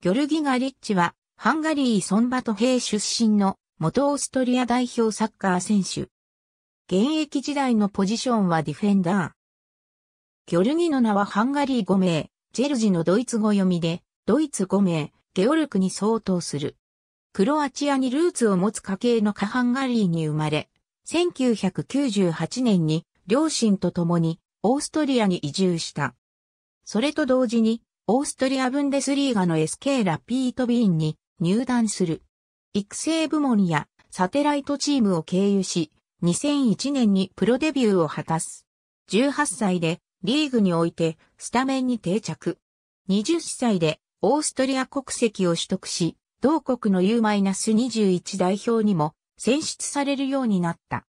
ギョルギ・ガリッチは、ハンガリー・ソンバト兵出身の元オーストリア代表サッカー選手。現役時代のポジションはディフェンダー。ギョルギの名はハンガリー5名、ジェルジのドイツ語読みで、ドイツ5名、ゲオルクに相当する。クロアチアにルーツを持つ家系のカハンガリーに生まれ、1998年に両親と共にオーストリアに移住した。それと同時にオーストリア・ブンデスリーガの SK ラピートビーンに入団する。育成部門やサテライトチームを経由し、2001年にプロデビューを果たす。18歳でリーグにおいてスタメンに定着。20歳でオーストリア国籍を取得し、同国の U-21 代表にも選出されるようになった。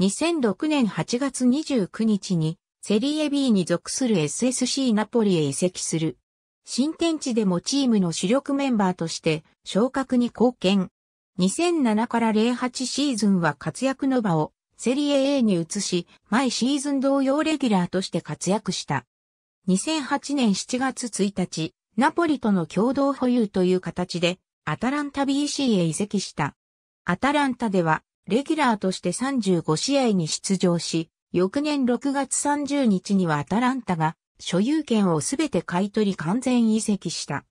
2006年8月29日にセリエ B に属する SSC ナポリへ移籍する。新天地でもチームの主力メンバーとして昇格に貢献。2007から08シーズンは活躍の場をセリエ A に移し、毎シーズン同様レギュラーとして活躍した。2008年7月1日、ナポリとの共同保有という形で、アタランタ BC へ移籍した。アタランタでは、レギュラーとして35試合に出場し、翌年6月30日にはアタランタが所有権をすべて買い取り完全移籍した。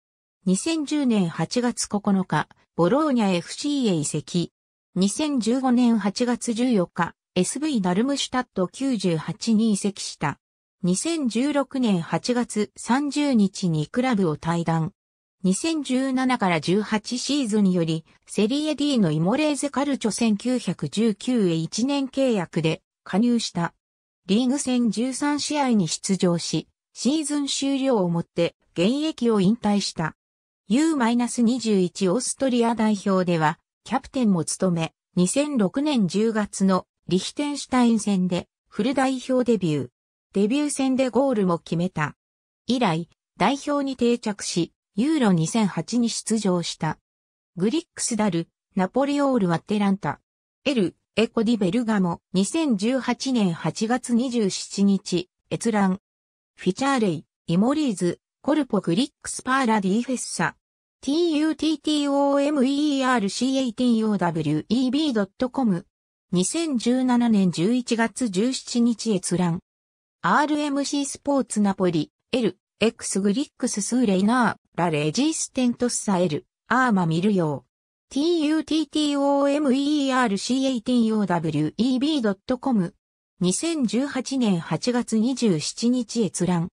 2010年8月9日、ボローニャ FC へ移籍。2015年8月14日、SV ダルムシュタット98に移籍した。2016年8月30日にクラブを退団。2017から18シーズンにより、セリエ D のイモレーゼカルチョ1919へ1年契約で加入した。リーグ戦13試合に出場し、シーズン終了をもって現役を引退した。U-21 オーストリア代表では、キャプテンも務め、2006年10月のリヒテンシュタイン戦でフル代表デビュー。デビュー戦でゴールも決めた。以来、代表に定着し、ユーロ2008に出場した。グリックスダル、ナポリオール・ワッテランタ。エル、エコディ・ベルガモ、2018年8月27日、閲覧。フィチャーレイ、イモリーズ、コルポグリックスパーラディフェッサ。tuttomercercatow.com 2017年11月17日閲覧。RMC スポーツナポリ、L、X グリックススーレイナー、ラレジステントッサエル、アーマミルヨー。tuttomercercatow.com 2018年8月27日閲覧。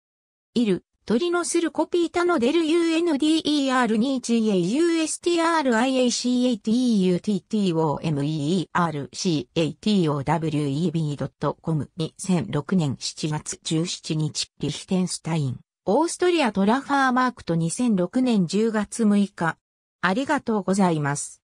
いる、鳥のするコピータのデル UNDER2GAUSTRIACATUTOMEERCATOWEB.com 2006年7月17日、リヒテンスタイン。オーストリアトラファーマークと2006年10月6日。ありがとうございます。